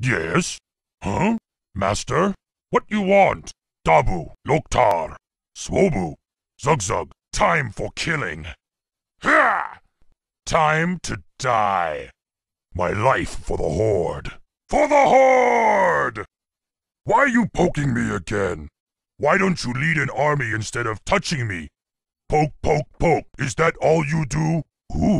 Yes? Huh? Master? What you want? Dabu, Loktar, Swobu, Zugzug. Time for killing. Ha! Time to die. My life for the Horde. For the Horde! Why are you poking me again? Why don't you lead an army instead of touching me? Poke, poke, poke. Is that all you do? Ooh.